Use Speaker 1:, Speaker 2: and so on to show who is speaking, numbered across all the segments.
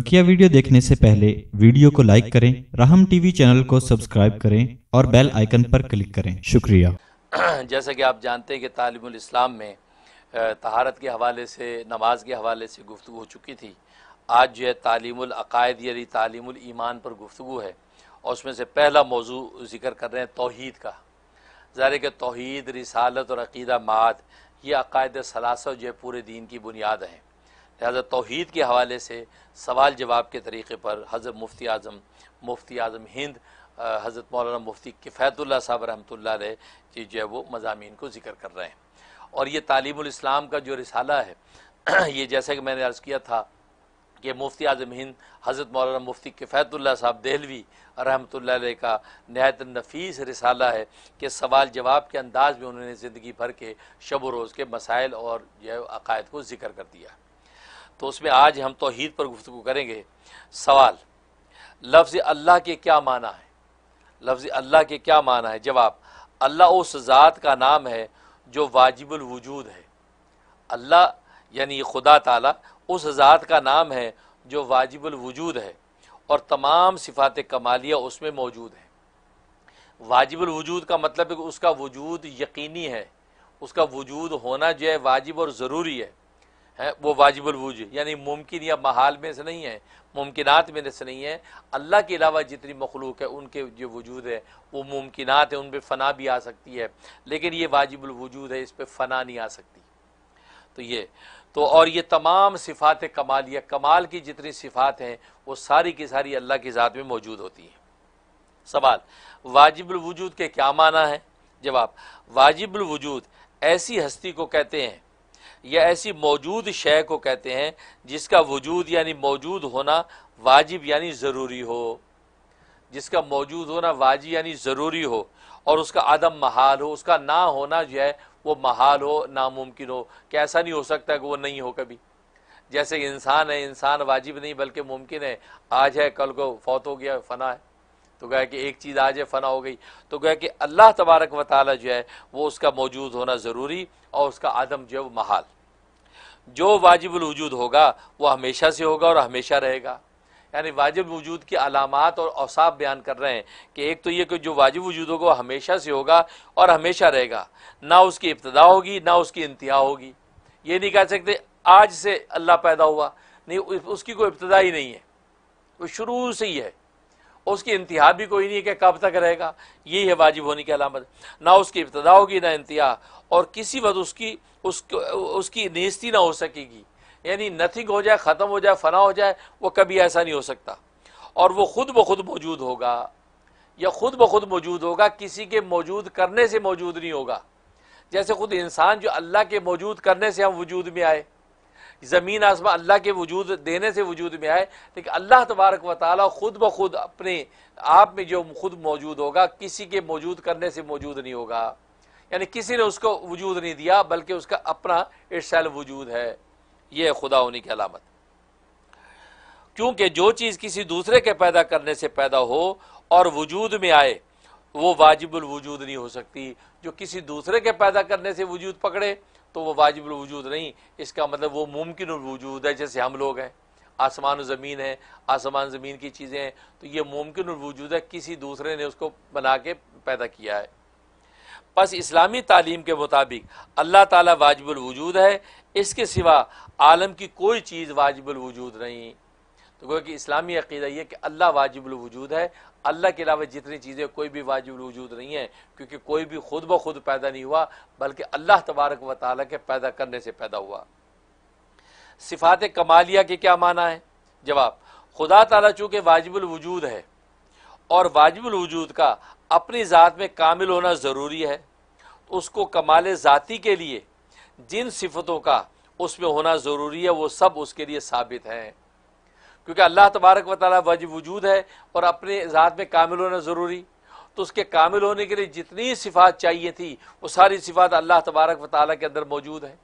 Speaker 1: बकिया वीडियो देखने से पहले वीडियो को लाइक करें राहम टीवी चैनल को सब्सक्राइब करें और बेल आइकन पर क्लिक करें शुक्रिया जैसा कि आप जानते हैं कि तालिम इस्लाम में तहारत के हवाले से नमाज के हवाले से गुफ्तु हो चुकी थी आज जो है अकायद यानी तालीम ईमान पर गुफ्तु है और उसमें से पहला मौजू जिक्र कर रहे हैं तोहद का ज़ाहिर कि तोहद रिसालत और अकीदा मात ये अकायद सलासत जो है पूरे दीन की बुनियाद हैं लिहाजा तोहद के हवाले से सवाल जवाब के तरीके पर हज़रत मुफ्ती आज़म मुफ्ती आज़म हिंद हज़रत मौलाना मुफ्ती किफ़ैतुल्ला साहब रहमतुल्ला जी जो है वो मजामी को ज़िक्र कर रहे हैं और ये तालीम का जो रिसाला है ये जैसा कि मैंने अर्ज़ किया था कि मुफ्ती आजम हिंद हज़रत मौलाना मुफ्ती किफ़ैतुल्ला साहब दहलवी रहमत का नहायत नफीस रिसाला है कि सवाल जवाब के अंदाज में उन्होंने ज़िंदगी भर के शब रोज़ के मसाइल और जो है अकायद को ज़िक्र कर दिया तो उसमें आज हम तोहहीद पर गुफ्तु करेंगे सवाल लफ्ज़ अल्लाह के क्या माना है लफ्ज़ अल्लाह के क्या माना है जवाब अल्लाह उस ज़ात का नाम है जो वाजिबुल वजूद है अल्लाह यानी खुदा तला उस ज़ात का नाम है जो वाजिबुल वजूद है और तमाम सिफात कमालिया उसमें मौजूद है वाजिबुल वजूद का मतलब है कि उसका वजूद यकीनी है उसका वजूद होना जो है वाजिब और ज़रूरी है है वो वाजिबल वूज यानी मुमकिन या महाल में से नहीं है मुमकिनत में से नहीं है अल्लाह के अलावा जितनी मखलूक है उनके जो वजूद है वो मुमकिन है उन पर फ़ना भी आ सकती है लेकिन ये वाजिबल वजूद है इस पर फ़ना नहीं आ सकती तो ये तो और ये तमाम सिफ़ात कमाल या कमाल की जितनी सिफ़ात हैं वो सारी की सारी अल्लाह की ज़ात में मौजूद होती हैं सवाल वाजिबल वजूद के क्या माना है जवाब वाजिबल वजूद ऐसी हस्ती को कहते हैं या ऐसी मौजूद शय को कहते हैं जिसका वजूद यानी मौजूद होना वाजिब यानी ज़रूरी हो जिसका मौजूद होना वाजिब यानी ज़रूरी हो और उसका आदम महाल हो उसका ना होना जो है वो महाल हो नामुमकिन हो कि ऐसा नहीं हो सकता कि वो नहीं हो कभी जैसे इंसान है इंसान वाजिब नहीं बल्कि मुमकिन है आज है कल को फौत हो गया फना है तो गया कि एक चीज़ आज है फना हो गई तो गया कि अल्लाह तबारक वाली जो है वो उसका मौजूद होना ज़रूरी और उसका आदम जो है वो महाल जो वाजिब वजूद होगा वो हमेशा से होगा और हमेशा रहेगा यानी वाजिब वजूद की अलामत और अवसाफ बयान कर रहे हैं कि एक तो ये कि जो वाजिब वजूद होगा वो हमेशा से होगा और हमेशा रहेगा ना उसकी इब्तदा होगी ना उसकी इंतहा होगी ये नहीं कह सकते आज से अल्लाह पैदा हुआ नहीं उसकी कोई इब्तदा ही नहीं है वो शुरू से ही है उसकी इंतहा भी कोई नहीं है कि कब तक रहेगा यही है वाजिब होने की अलामत ना उसकी इब्तदा होगी ना इंतहा और किसी वक्त उसकी उसको उसकी नेस्ती ना हो सकेगी यानी नथिंग हो जाए ख़त्म हो जाए फना हो जाए वो कभी ऐसा नहीं हो सकता और वो खुद ब खुद मौजूद होगा या खुद ब खुद मौजूद होगा किसी के मौजूद करने से मौजूद नहीं होगा जैसे खुद इंसान जो अल्लाह के मौजूद करने से हम वजूद में आए ज़मीन आसमान अल्लाह के वजूद देने से वजूद में आए लेकिन अल्लाह तबारक व ताली खुद ब खुद अपने आप में जो खुद मौजूद होगा किसी के मौजूद करने से मौजूद नहीं होगा यानी किसी ने उसको वजूद नहीं दिया बल्कि उसका अपना इसल वजूद है यह खुदा होने की अलामत क्योंकि जो चीज़ किसी दूसरे के पैदा करने से पैदा हो और वजूद में आए वो वाजिबुल वजूद नहीं हो सकती जो किसी दूसरे के पैदा करने से वजूद पकड़े तो वो वाजिबुल वजूद नहीं इसका मतलब वो मुमकिन वजूद है जैसे हम लोग हैं आसमान और ज़मीन है आसमान ज़मीन की चीज़ें हैं तो ये मुमकिन वजूद है किसी दूसरे ने उसको बना के पैदा किया है बस इस्लामी तालीम के मुताबिक अल्लाह ताला वाजिबुल वजूद है इसके सिवा आलम की कोई चीज़ वाजिबुल वजूद नहीं तो क्योंकि इस्लामी अकीदा ये कि अल्लाह वाजिबुल वजूद है अल्लाह के अलावा जितनी चीज़ें कोई भी वाजिब वजूद नहीं है क्योंकि कोई भी खुद ब खुद पैदा नहीं हुआ बल्कि अल्लाह तबारक व ताली के पैदा करने से पैदा हुआ सिफात कमालिया के क्या माना है जवाब खुदा ताला चूँकि वाजिबुल वजूद है और वाजिबुल वजूद का अपनी ज़ात में कामिल होना ज़रूरी है तो उसको कमाल ज़ाती के लिए जिन सिफतों का उसमें होना ज़रूरी है वो सब उसके लिए साबित हैं क्योंकि अल्लाह तबारक व ताली वज वजूद है और अपने ज़ात में कामिल होना ज़रूरी तो उसके कामिल होने के लिए जितनी सिफात चाहिए थी वो सारी सिफात अल्लाह तबारक व ताली के अंदर मौजूद है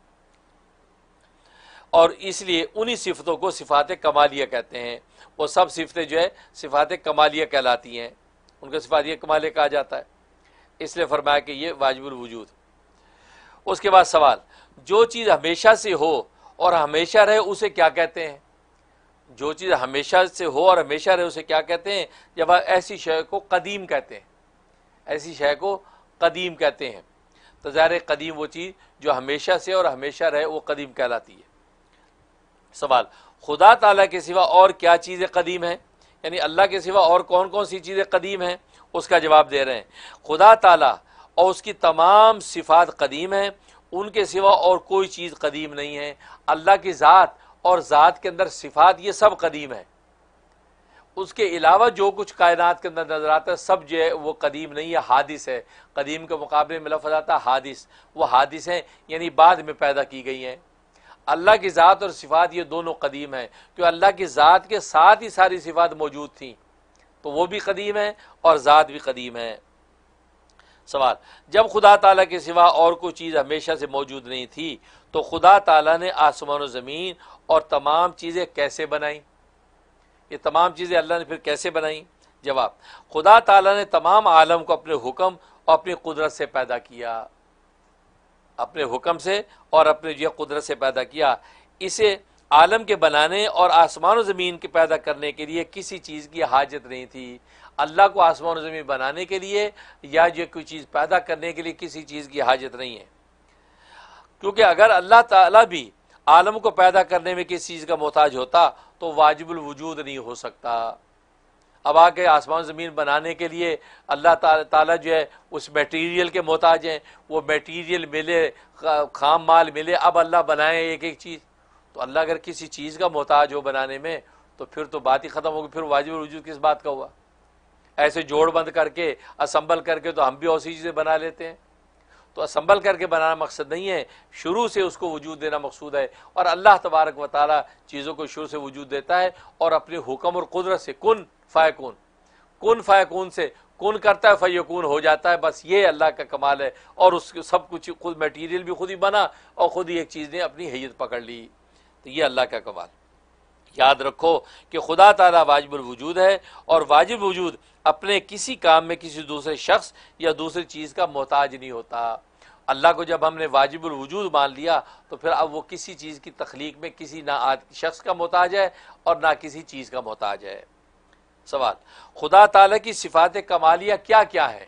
Speaker 1: और इसलिए उन्हीं सिफतों को सिफात कमालिया कहते हैं वो सब सिफतें जो है सिफात कमालिया कहलाती हैं उनको सिफात कमालिया कहा जाता है इसलिए फरमाया कि ये वाजबुल वजूद उसके बाद सवाल जो चीज़ हमेशा से हो और हमेशा रहे उसे क्या कहते हैं जो चीज़ हमेशा से हो और हमेशा रहे उसे क्या कहते हैं जब ऐसी शय को कदीम कहते हैं ऐसी शय को कदीम कहते हैं तो ज़ाहिर कदीम वो चीज़ जो हमेशा से और हमेशा रहे वो कदीम कहलाती है सवाल खुदा ताला के सिवा और क्या चीज़ें कदीम हैं यानी अल्लाह के सिवा और कौन कौन सी चीज़ें कदीम हैं उसका जवाब दे रहे हैं खुदा ताला और उसकी तमाम सिफात कदीम हैं उनके सिवा और कोई चीज़ कदीम नहीं है अल्लाह की ज़ात और ज़ात के अंदर सिफात ये सब कदीम है उसके अलावा जो कुछ कायनात के अंदर नज़र आता है सब जो है वो कदीम नहीं है हादिस है कदीम के मुकाबले में लफज आता है हादिस वो हादिस हैं यानी बाद में पैदा की गई हैं अल्लाह की ज़ात और सिफात ये दोनों कदीम हैं क्यों अल्लाह की ज़ात के साथ ही सारी सिफात मौजूद थी तो वो भी कदीम है और ज़ात भी कदीम है सवाल जब खुदा ताला के सिवा और कोई चीज़ हमेशा से मौजूद नहीं थी तो खुदा ताला ने आसमान ज़मीन और तमाम चीज़ें कैसे बनाई ये तमाम चीज़ें अल्लाह ने फिर कैसे बनाई जवाब खुदा ताला ने तमाम आलम को अपने हुक्म और अपनी कुदरत से पैदा किया अपने हुक्म से और अपने यह कुदरत से पैदा किया इसे आलम के बनाने और आसमान ज़मीन के पैदा करने के लिए किसी चीज़ की हाजत नहीं थी अल्लाह को आसमान ज़मीन बनाने के लिए या जो कोई चीज़ पैदा करने के लिए किसी चीज़ की हाजत नहीं है क्योंकि अगर अल्लाह ताला भी आलम को पैदा करने में किसी चीज़ का मोहताज होता तो वाजिबुल वजूद नहीं हो सकता अब आके आसमान ज़मीन बनाने के लिए अल्लाह ताला जो है उस मटेरियल के मोहताज हैं वो मटेरियल मिले खाम माल मिले अब अल्लाह बनाए एक एक चीज़ तो अल्लाह अगर किसी चीज़ का मोहताज हो बनाने में तो फिर तो बात ही ख़त्म होगी फिर वाजिब वजूद किस बात का हुआ ऐसे जोड़ बंद करके असम्बल करके तो हम भी उसी चीज़ें बना लेते हैं तो असम्बल करके बनाना मकसद नहीं है शुरू से उसको वजूद देना मकसूद है और अल्लाह तबारक व ताली चीज़ों को शुरू से वजूद देता है और अपने हुक्म और कुदरत से कन फ़ायकून कन फ़ायकून से कौन करता है फैकून हो जाता है बस ये अल्लाह का कमाल है और उस सब कुछ खुद मटीरियल भी खुद ही बना और ख़ुद ही एक चीज़ ने अपनी हैत पकड़ ली तो ये अल्लाह का कमाल याद रखो कि खुदा तला वाजिब वजूद है और वाजिब वजूद अपने किसी काम में किसी दूसरे शख्स या दूसरी चीज़ का मोहताज नहीं होता अल्लाह को जब हमने वाजिब वजूद मान लिया तो फिर अब वो किसी चीज़ की तख्लीक में किसी ना शख्स का मोहताज है और ना किसी चीज़ का मोहताज है सवाल खुदा ताला की सिफात कमालिया क्या क्या है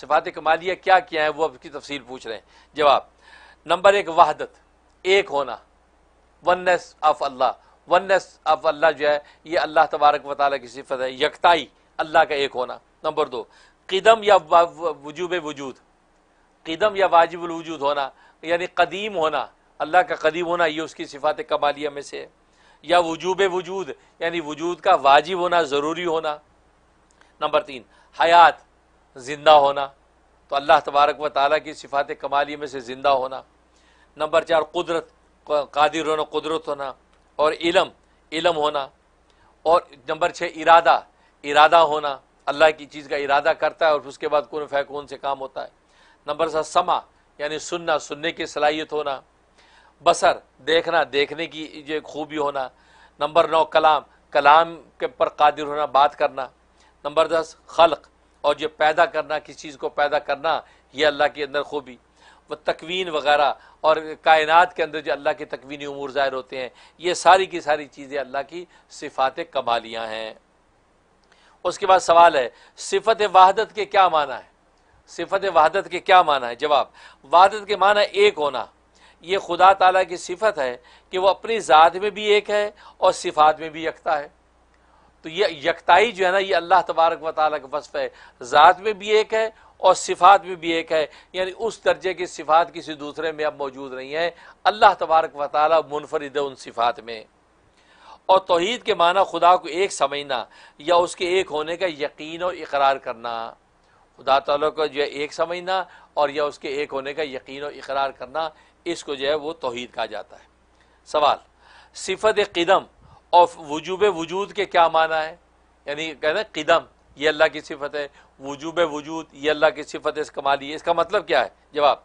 Speaker 1: सिफात कमालिया क्या क्या है वह अब इसकी तफसील पूछ रहे हैं जवाब नंबर एक वहादत एक होना वनस ऑफ अल्लाह वनस ऑफ अल्लाह जो है ये अल्लाह तबारक व वाली की सिफत है यकताई अल्लाह का एक होना नंबर दो कदम या वजूब वजूद कदम या वाजिब वजूद होना यानी कदीम होना अल्लाह का कदीम होना यह उसकी सिफात कमालिया में से है या वजूब वजूद यानी वजूद का वाजिब होना ज़रूरी होना नंबर तीन हयात ज़िंदा होना तो अल्लाह तबारक व ताली की सिफात कमाली में से ज़िंदा होना नंबर चार कुदरत कादिर होना कुदरत होना और इलम इलम होना और नंबर छः इरादा इरादा होना अल्लाह की चीज़ का इरादा करता है और उसके बाद कौन फ़ैकून से काम होता है नंबर सात समा यानी सुनना सुनने की सलाहियत होना बसर देखना देखने की ये खूबी होना नंबर नौ कलाम कलाम के पर कादिर होना बात करना नंबर दस खलक और ये पैदा करना किसी चीज़ को पैदा करना ये अल्लाह के अंदर खूबी व तकवीन वगैरह और कायनात के अंदर जो अल्लाह के तकवीनी उमूर ज़ाहिर होते हैं ये सारी की सारी चीज़ें अल्लाह की सिफात कमालियाँ हैं उसके बाद सवाल है सिफत वहादत के क्या माना है सिफत वहादत के क्या माना है जवाब वहादत के माना एक होना ये खुदा ताला की सिफत है कि वो अपनी ज़ात में भी एक है और सिफात में भी यकता है तो ये यकताई जो है ना ये अल्लाह तबारक व ताली का वसफ़ है ज़ात में भी एक है और सिफात में भी एक है यानी उस दर्जे की सिफात किसी दूसरे में अब मौजूद नहीं है अल्लाह तबारक व ताली मुनफरद उन सिफात में और तोहद के माना खुदा को एक समझना या उसके एक होने का यकीन और इकरार करना खुदा तला को जो है एक समझना और यह उसके एक होने का यकीन और इकरार करना इसको जो है वो तोहद कहा जाता है सवाल सिफत कदम और वजूब वजूद के क्या माना है यानी कहना कदम ये अल्लाह की सिफत है वजूब वजूद ये अल्लाह की सिफत है इसका माली इसका मतलब क्या है जवाब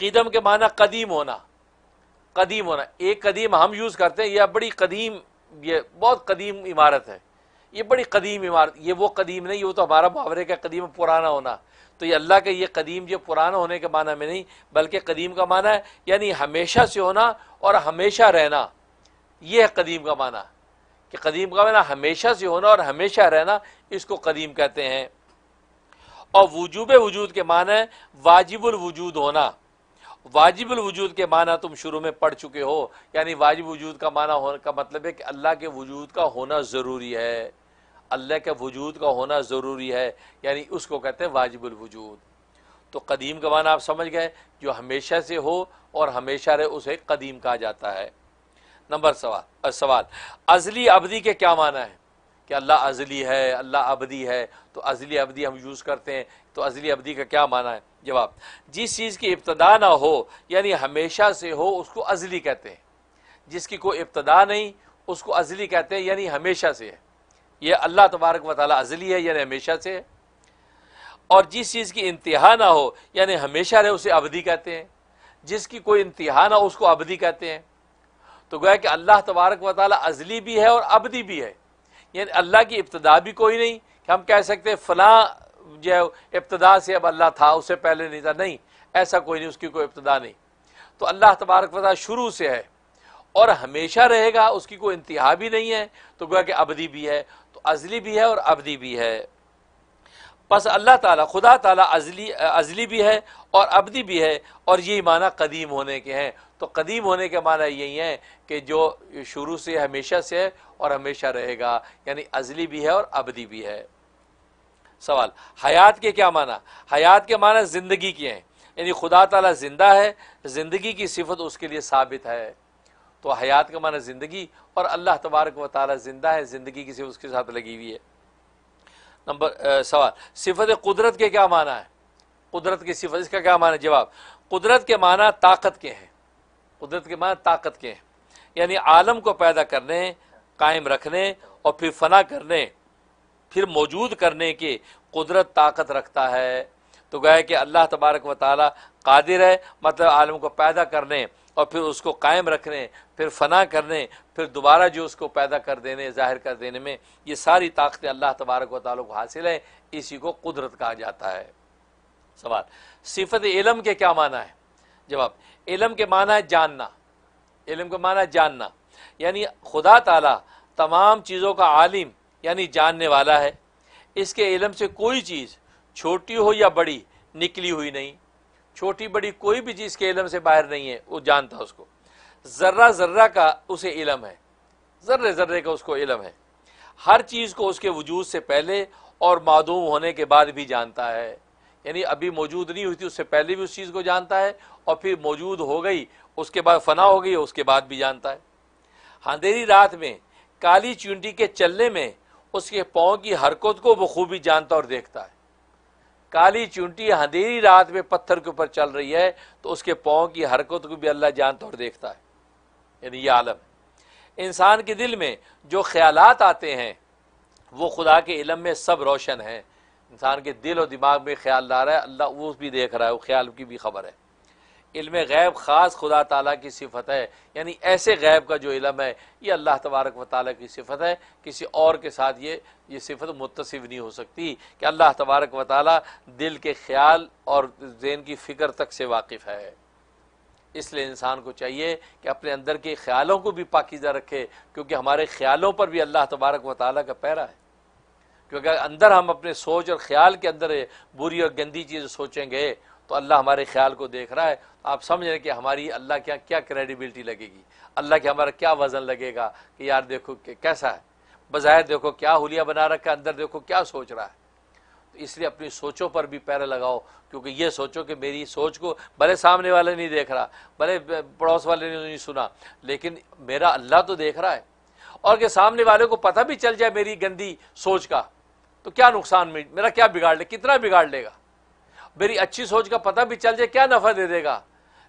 Speaker 1: कदम के माना कदीम होना कदीम होना एक कदीम हम यूज़ करते हैं यह बड़ी कदीम ये बहुत कदीम इमारत है ये बड़ी कदीम इमारत ये वो कदीम नहीं वो तो हमारा मुहावरे का कदीम पुराना होना तो ये अल्लाह का ये कदीम जो पुराना होने के माना में नहीं बल्कि कदीम का माना है यानी हमेशा से होना और हमेशा रहना ये है कदीम का माना कि कदीम का माना हमेशा से होना और हमेशा रहना इसको कदीम कहते हैं और वजूब वजूद के माना है वाजिबुल वजूद होना वाजिबुल वजूद के माना तुम शुरू में पढ़ चुके हो यानी वाजिब वजूद का माना होने का मतलब है कि अल्लाह के वजूद का होना ज़रूरी है अल्लाह के वजूद का होना ज़रूरी है यानी उसको कहते हैं वाजिबुल वजूद तो कदीम का माना आप समझ गए जो हमेशा से हो और हमेशा रहे उसे कदीम कहा जाता है नंबर सवाल सवाल अजली अबदी के क्या माना है कि अल्लाह अजली है अल्लाह अबदी है तो अजली अबदी हम यूज़ करते हैं तो अजली अबदी का क्या माना है जवाब जिस चीज़ की इब्तदा ना हो यानी हमेशा से हो उसको अजली कहते हैं जिसकी कोई इब्तदा नहीं उसको अजली कहते हैं यानी हमेशा से है ये अल्लाह तबारक व ताली अजली है यानी हमेशा से है और जिस चीज़ की इंतहा ना हो यानी हमेशा रहे उसे अवधि कहते हैं जिसकी कोई इंतहा ना हो उसको अवधि कहते हैं तो गोया कि अल्लाह तबारक व ताली अजली भी है और अबदी भी है यानी अल्लाह की इब्तदा भी कोई नहीं कि हम कह सकते हैं फ़लाँ जो है इब्तदा से अब अल्लाह था उससे पहले नहीं था नहीं ऐसा कोई नहीं उसकी कोई इब्तदा नहीं तो अल्लाह तबारक वाली शुरू से है और हमेशा रहेगा उसकी कोई इंतहा भी नहीं है तो गोया कि अबदी भी है अजली भी है और अबदी भी है बस अल्लाह ताला खुदा ताला अजली अजली भी है और अबदी भी है और ये माना कदीम होने के हैं तो कदीम होने के माना यही है कि जो शुरू से हमेशा से है और हमेशा रहेगा यानी अजली भी है और अबदी भी है सवाल हयात के क्या माना हयात के माना ज़िंदगी के हैं यानी खुदा ताला ज़िंदा है ज़िंदगी की सिफत उसके लिए साबित है तो हयात का माना ज़िंदगी और अल्लाह तबारक व ताली ज़िंदा है ज़िंदगी किसी उसके साथ लगी हुई है नंबर सवाल सिफत कुदरत के क्या माना है कुदरत की सिफत इसका क्या माना जवाब कुदरत के माना ताकत के हैं कुदरत के माना ताकत के हैं यानी आलम को पैदा करने कायम रखने और फिर फना करने फिर मौजूद करने के कुदरत ताकत रखता है तो गया कि अल्लाह तबारक व ताली कादिर है मतलब आलम को पैदा करने और फिर उसको कायम रखने फिर फना करने फिर दोबारा जो उसको पैदा कर देने ज़ाहिर कर देने में ये सारी ताकतें अल्लाह तबारक व ताल को हासिल है इसी को कुदरत कहा जाता है सवाल सिफत इलम के क्या माना है जवाब इलम के माना है जानना इलम के माना है जानना यानी खुदा तला तमाम चीज़ों का आलिम यानी जानने वाला है इसके इलम से कोई चीज़ छोटी हो या बड़ी निकली हुई नहीं छोटी बड़ी कोई भी चीज़ के इलम से बाहर नहीं है वो जानता उसको ज़र्रा ज़र्रा का उसे इलम है ज़र्रे ज़र्रे का उसको इलम है हर चीज़ को उसके वजूद से पहले और मदूम होने के बाद भी जानता है यानी अभी मौजूद नहीं हुई थी उससे पहले भी उस चीज़ को जानता है और फिर मौजूद हो गई उसके बाद फना हो गई उसके बाद भी जानता है अंधेरी रात में काली चूंटी के चलने में उसके पाँव की हरकत को बखूबी जानता और देखता है काली चूंटी अंधेरी रात में पत्थर के ऊपर चल रही है तो उसके पाँव की हरकत को भी अल्लाह जानता और देखता है यानी ये आलम इंसान के दिल में जो ख्याल आते हैं वो खुदा के इलम में सब रोशन है इंसान के दिल और दिमाग में ख्याल ला रहा है अल्लाह वो भी देख रहा है वो ख्याल की भी खबर है इल्म गैब ख़ास खुदा ताला की सिफत है यानी ऐसे गैब का जो इलम है ये अल्लाह तबारक व ताली की सिफत है किसी और के साथ ये ये सिफत मुतसिफ नहीं हो सकती कि अल्लाह तबारक व ताली दिल के ख्याल और जेन की फ़िक्र तक से वाकिफ़ है इसलिए इंसान को चाहिए कि अपने अंदर के ख्यालों को भी पाकिज़ा रखे क्योंकि हमारे ख्यालों पर भी अल्लाह तबारक व ताली का पैरा है क्योंकि अगर अंदर हम अपने सोच और ख्याल के अंदर बुरी और गंदी चीज़ सोचेंगे तो अल्लाह हमारे ख्याल को देख रहा है तो आप समझ रहे कि हमारी अल्लाह के यहाँ क्या क्रेडिबिलिटी लगेगी अल्लाह के हमारा क्या वज़न लगेगा कि यार देखो कि कैसा है बज़ाहिर देखो क्या हुलिया बना रखा है अंदर देखो क्या सोच रहा है तो इसलिए अपनी सोचों पर भी पैर लगाओ क्योंकि ये सोचो कि मेरी सोच को भले सामने वाले नहीं देख रहा भले पड़ोस वाले ने नहीं सुना लेकिन मेरा अल्लाह तो देख रहा है और कि सामने वाले को पता भी चल जाए मेरी गंदी सोच का तो क्या नुकसान मेरा क्या बिगाड़ ले कितना बिगाड़ लेगा मेरी अच्छी सोच का पता भी चल जाए क्या नफ़ा दे देगा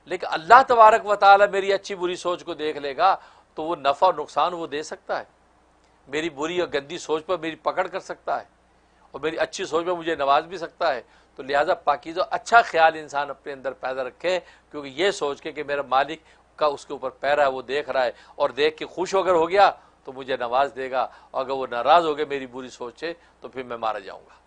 Speaker 1: लेकिन अल्लाह तबारक व मेरी अच्छी बुरी सोच को देख लेगा तो वो नफ़ा और नुकसान वो दे सकता है मेरी बुरी और गंदी सोच पर मेरी पकड़ कर सकता है और मेरी अच्छी सोच पर मुझे नवाज भी सकता है तो लिहाजा पाकिज़ अच्छा ख्याल इंसान अपने अंदर पैदा रखे क्योंकि ये सोच के कि मेरा मालिक का उसके ऊपर पैर है वो देख रहा है और देख के खुश होकर हो गया तो मुझे नवाज देगा और अगर वो नाराज़ हो गए मेरी बुरी सोच से तो फिर मैं मारा जाऊँगा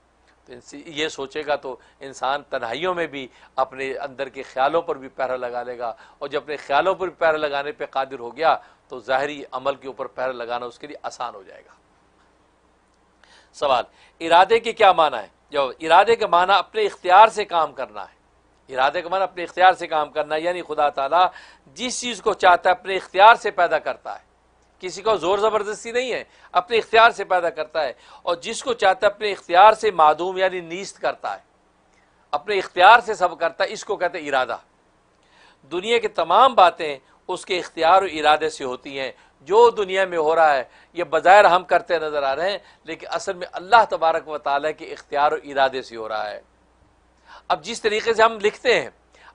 Speaker 1: ये सोचेगा तो इंसान तन्हाइयों में भी अपने अंदर के ख्यालों पर भी पैरा लगा लेगा और जब अपने ख्यालों पर भी पैरा लगाने पर कादिर हो गया तो ज़ाहरी अमल के ऊपर पैर लगाना उसके लिए आसान हो जाएगा सवाल इरादे के क्या माना है जब इरादे का माना अपने इख्तियार से काम करना है इरादे का माना अपने इख्तियार से काम करना यानी खुदा ताला जिस चीज़ को चाहता है अपने इख्तियार से पैदा करता है किसी को ज़ोर ज़बरदस्ती नहीं है अपने इख्तियार से पैदा करता है और जिसको चाहता है अपने इख्तियार से मादूम यानी नीस्त करता है अपने इख्तियार से सब करता है इसको कहते हैं इरादा दुनिया की तमाम बातें उसके इख्तियार और इरादे से होती हैं जो दुनिया में हो रहा है ये बज़ाहिर हम करते नज़र आ रहे हैं लेकिन असल में अल्लाह तबारक व ताली के इख्तियार और इरादे से हो रहा है अब जिस तरीके से हम लिखते हैं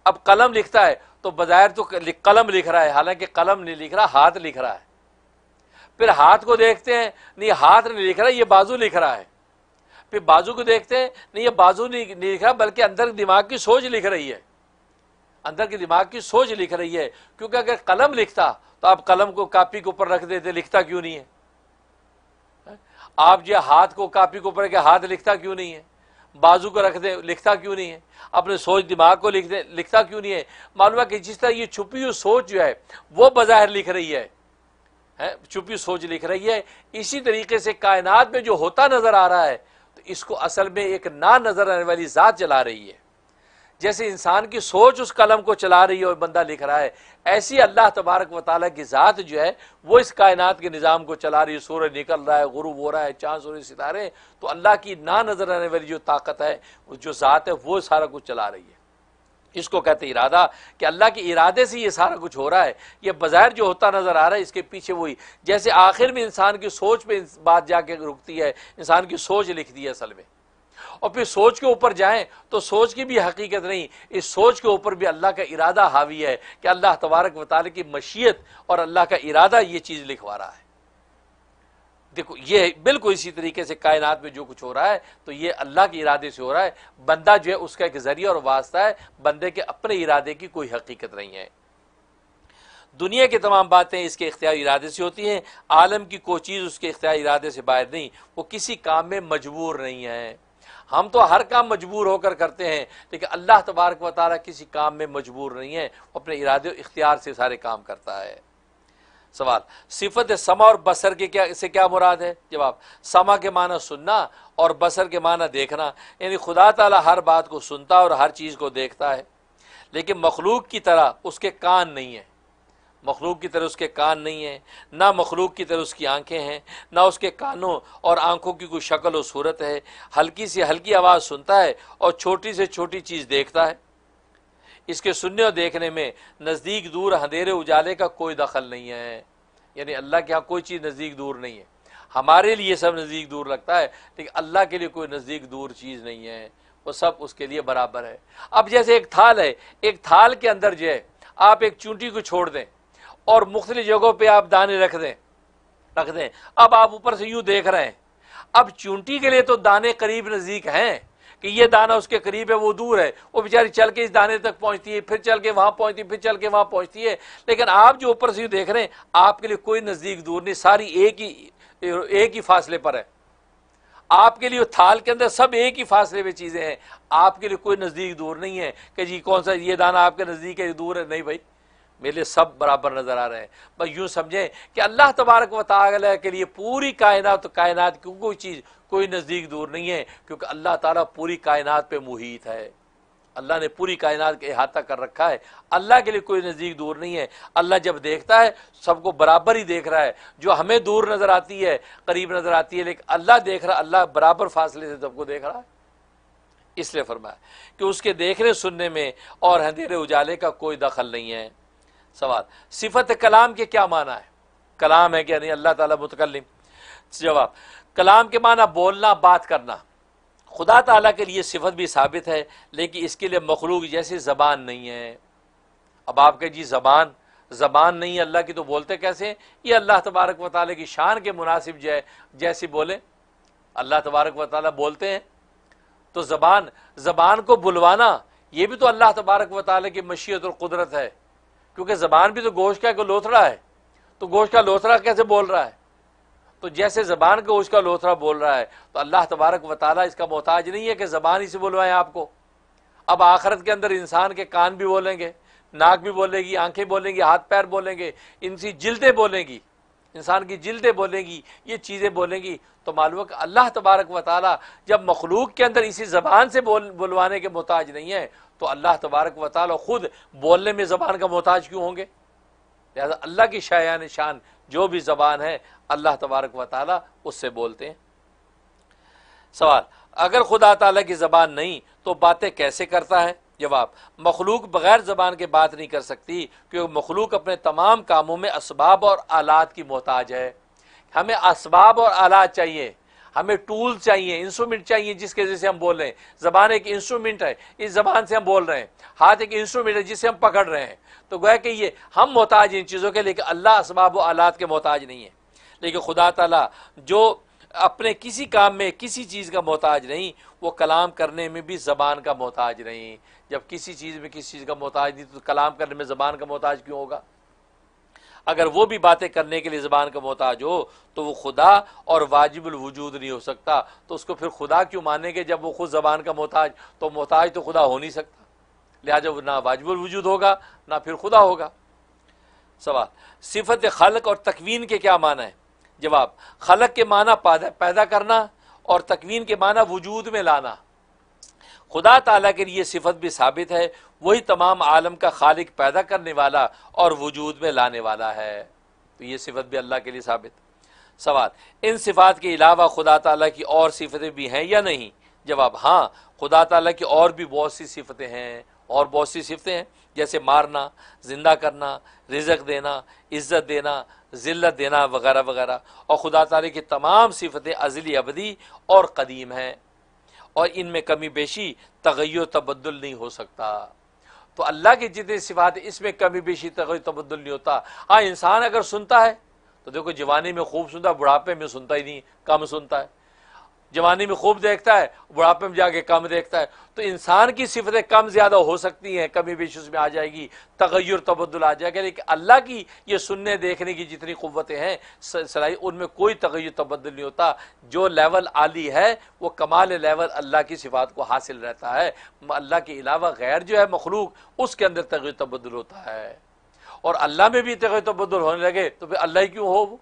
Speaker 1: अब कलम लिखता है तो बज़ाहिर तो कलम लिख रहा है हालांकि कलम नहीं लिख रहा हाथ लिख रहा है फिर हाथ को देखते हैं नहीं हाथ नहीं लिख रहा ये बाजू लिख रहा है फिर बाजू को देखते हैं नहीं ये बाजू नहीं, नहीं लिख रहा बल्कि अंदर दिमाग की सोच लिख रही है अंदर के दिमाग की सोच लिख रही है क्योंकि अगर कलम लिखता तो आप कलम को कापी के ऊपर रख देते लिखता क्यों नहीं है आप जो हाथ को कापी के ऊपर के हाथ लिखता क्यों नहीं है बाजू को रख दे लिखता क्यों नहीं है अपने सोच दिमाग को लिख दे लिखता क्यों नहीं है मालूम है कि जिस तरह ये छुपी हुई सोच जो है वो बज़ाहिर लिख रही है है चुपी सोच लिख रही है इसी तरीके से कायनात में जो होता नज़र आ रहा है तो इसको असल में एक ना नज़र आने वाली ज़ात चला रही है जैसे इंसान की सोच उस कलम को चला रही है और बंदा लिख रहा है ऐसी अल्लाह तबारक व ताली की ज़ात जो है वो इस कायनात के निज़ाम को चला रही है सूरज निकल रहा है गुरूब हो रहा है चांद सूरज सितारे तो अल्लाह की ना नज़र आने वाली जो ताकत है जो ज़ात है वो सारा कुछ चला रही है इसको कहते इरादा कि अल्लाह के इरादे से ये सारा कुछ हो रहा है ये बाज़ाहिर जो होता नज़र आ रहा है इसके पीछे वही जैसे आखिर में इंसान की सोच पे बात जाके रुकती है इंसान की सोच लिखती है असल में और फिर सोच के ऊपर जाएं तो सोच की भी हकीकत नहीं इस सोच के ऊपर भी अल्लाह का इरादा हावी है कि अल्लाह तबारक वाली की मशीयत और अल्लाह का इरादा ये चीज़ लिखवा रहा है देखो ये बिल्कुल इसी तरीके से कायनात में जो कुछ हो रहा है तो ये अल्लाह के इरादे से हो रहा है बंदा जो है उसका एक जरिया और वास्ता है बंदे के अपने इरादे की कोई हकीकत नहीं है दुनिया की तमाम बातें इसके इख्तियार इरादे से होती हैं आलम की कोई चीज़ उसके इख्तियार इरादे से बाहर नहीं वो किसी काम में मजबूर नहीं है हम तो हर काम मजबूर होकर करते हैं लेकिन अल्लाह तबारक वाली किसी काम में मजबूर नहीं है अपने इरादे और इख्तियार से सारे काम करता है सवाल सिफत समा और बसर के क्या से क्या मुराद है जवाब समा के माना सुनना और बसर के माना देखना यानी खुदा ताला हर बात को सुनता और हर चीज़ को देखता है लेकिन मखलूक की तरह उसके कान नहीं है मखलूक की तरह उसके कान नहीं है ना मखलूक की तरह उसकी आंखें हैं ना उसके कानों और आंखों की कोई शक्ल और सूरत है हल्की से हल्की आवाज़ सुनता है और छोटी से छोटी चीज़ देखता है इसके सुनने और देखने में नज़दीक दूर अंधेरे उजाले का कोई दखल नहीं है यानी अल्लाह के यहाँ कोई चीज़ नज़दीक दूर नहीं है हमारे लिए सब नज़दीक दूर लगता है लेकिन अल्लाह के लिए कोई नज़दीक दूर चीज़ नहीं है वो सब उसके लिए बराबर है अब जैसे एक थाल है एक थाल के अंदर जो है आप एक चूंटी को छोड़ दें और मुख्तलि जगहों पर आप दाने रख दें रख दें अब आप ऊपर से यूँ देख रहे हैं अब चूंटी के लिए तो दाने करीब नज़दीक हैं कि ये दाना उसके करीब है वो दूर है वो बेचारी चल के इस दाने तक पहुंचती है फिर चल के वहां पहुंचती है फिर चल के वहां पहुंचती है लेकिन आप जो ऊपर से देख रहे हैं आपके लिए कोई नज़दीक दूर नहीं सारी एक ही एक ही फासले पर है आपके लिए थाल के अंदर सब एक ही फासले में चीज़ें हैं आपके लिए कोई नज़दीक दूर नहीं है कि जी कौन सा ये दाना आपके नज़दीक है दूर है नहीं भाई मेरे लिए सब बराबर नज़र आ रहे हैं बस यूँ समझें कि अल्लाह तबारक व ताली के लिए पूरी कायनात तो कायनात की कोई चीज़ कोई नज़दीक दूर नहीं है क्योंकि अल्लाह ताला पूरी कायनात पे मुहित है अल्लाह ने पूरी कायनात का अहाता कर रखा है अल्लाह के लिए कोई नज़दीक दूर नहीं है अल्लाह जब देखता है सबको बराबर ही देख रहा है जो हमें दूर नज़र आती है करीब नज़र आती है लेकिन अल्लाह देख रहा अल्लाह बराबर फासले से सबको देख रहा है इसलिए फरमाया कि उसके देखने सुनने में और अंधेरे उजाले का कोई दखल नहीं है सवाल सिफत कलाम के क्या माना है कलाम है क्या नहीं अल्लाह ताला मुतकलम जवाब कलाम के माना बोलना बात करना खुदा ताला के लिए सिफत भी साबित है लेकिन इसके लिए मखलूक जैसी ज़बान नहीं है अब आप कह जी ज़बान ज़बान नहीं है अल्लाह की तो बोलते कैसे ये अल्लाह तबारक व ताली की शान के मुनासिब जै जैसी बोले अल्लाह तबारक व ताली बोलते हैं तो ज़बान ज़बान को बुलवाना ये भी तो अल्लाह तबारक व ताली की मशीत और कुदरत है क्योंकि ज़बान भी तो गोश का लोथड़ा है तो गोश का लोथड़ा कैसे बोल रहा है तो जैसे ज़बान गोश का लोथड़ा बोल रहा है तो अल्लाह तबारक व इसका मोहताज नहीं है कि ज़बान ही से बुलवाएं आपको अब आखरत के अंदर इंसान के कान भी बोलेंगे नाक भी बोलेगी आंखें बोलेंगी हाथ पैर बोलेंगे इनसी जिल्दें बोलेंगी इंसान की जिल्दें बोलेंगी ये चीज़ें बोलेंगी तो मालूम कि अल्लाह तबारक व ताली जब मखलूक के अंदर इसी ज़बान से बोल बुलवाने के मोहताज नहीं है तो अल्लाह तबारक व ताली ख़ुद बोलने में ज़बान का मोहताज क्यों होंगे लिहाजा अल्लाह की शायान शान जो भी ज़बान है अल्लाह तबारक व ताली उससे बोलते हैं सवाल अगर खुदा ताला की ज़बान नहीं तो बातें कैसे करता है जवाब मखलूक बग़ैर ज़बान के बात नहीं कर सकती क्योंकि मखलूक अपने तमाम कामों में इसबाब और आलात की मोहताज है हमें इसबाब और आलात चाहिए हमें टूल चाहिए इंस्ट्रूमेंट चाहिए जिसके जैसे हम बोल रहे हैं ज़बान एक इंस्ट्रूमेंट है इस ज़बान से हम बोल रहे हैं हाथ एक इंस्ट्रूमेंट है जिससे हम पकड़ रहे हैं तो गोया कि ये हम मोहताज इन चीज़ों के लेकिन अल्लाह इसबाब आलात के मोहताज नहीं है लेकिन खुदा तला जो अपने किसी काम में किसी चीज़ का मोहताज नहीं वो कलाम करने में भी ज़बान का मोहताज नहीं जब किसी चीज़ में किसी चीज़ का मोहताज नहीं तो कलाम करने में ज़बान का मोहताज क्यों होगा अगर वो भी बातें करने के लिए ज़बान का मोहताज हो तो वो खुदा और वाजिबुल वजूद नहीं हो सकता तो उसको फिर खुदा क्यों मानेंगे जब वो खुद ज़बान का मोहताज तो मोहताज तो खुदा हो नहीं सकता लिहाजा वो ना वाजिबुल वजूद होगा ना फिर खुदा होगा सवाल सिफत खलक और तकवीन के क्या माना है जवाब खलक के माना पैदा करना और तकवीन के माना वजूद में लाना खुदा तला के लिए सिफत भी साबित है वही तमाम आलम का खालिक पैदा करने वाला और वजूद में लाने वाला है तो ये सिफत भी अल्लाह के लिए साबित सवाल इन सिफात के अलावा खुदा तला की और सिफतें भी हैं या नहीं जवाब हाँ खुदा तला की और भी बहुत सी सिफतें हैं और बहुत सी सिफतें हैं जैसे मारना ज़िंदा करना रिजक देना इज़्ज़त देना ज़िल्त देना वगैरह वगैरह और खुदा तारे की तमाम सिफतें अजली अबदी और कदीम हैं और इनमें कमी बेशी तगै तबदल नहीं हो सकता तो अल्लाह की जितनी सिफात इसमें कमी बेशी तगै तबदल नहीं होता हाँ इंसान अगर सुनता है तो देखो जवानी में खूब सुनता बुढ़ापे में सुनता ही नहीं कम सुनता है जवानी में खूब देखता है बुढ़ापे में जाके कम देखता है तो इंसान की सिफतें कम ज़्यादा हो सकती हैं कमी बेश उसमें आ जाएगी तगैर तबदुल आ जाएगा लेकिन अल्लाह की ये सुनने देखने की जितनी क़वतें हैं सलाई उनमें कोई तगैर तबदुल नहीं होता जो लेवल आली है वो कमाल लेवल अल्लाह की सिफात को हासिल रहता है अल्लाह के अलावा गैर जो है मखलूक उसके अंदर तगैर तबदुल होता है और अल्लाह में भी तगैर तबदुल होने लगे तो फिर अल्लाह ही क्यों हो वो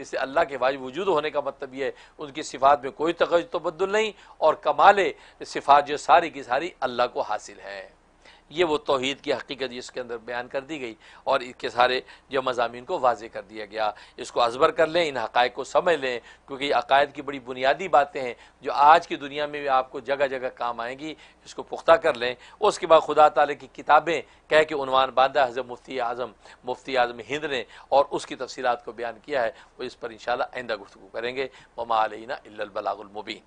Speaker 1: तो इससे अल्लाह के वाज वजूद होने का मतलब यह है उनकी सिफात में कोई तो तबदुल नहीं और कमाल सिफात जो सारी की सारी अल्लाह को हासिल है ये वो तोहद की हकीकत इसके अंदर बयान कर दी गई और इसके सारे जो मजामी को वाजे कर दिया गया इसको अजबर कर लें इन हकायक को समझ लें क्योंकि अकायद की बड़ी बुनियादी बातें हैं जो आज की दुनिया में भी आपको जगह जगह काम आएंगी इसको पुख्ता कर लें उसके बाद खुदा ताली की किताबें कह के उनवान बांधा हज़र मुफ्ती आज़म मुफ्ती आज़म हिंद ने और उसकी तफसीत को बयान किया है वो इस पर इन शाला आइंदा गुफ्तु करेंगे ममा अलना अलबलामुबी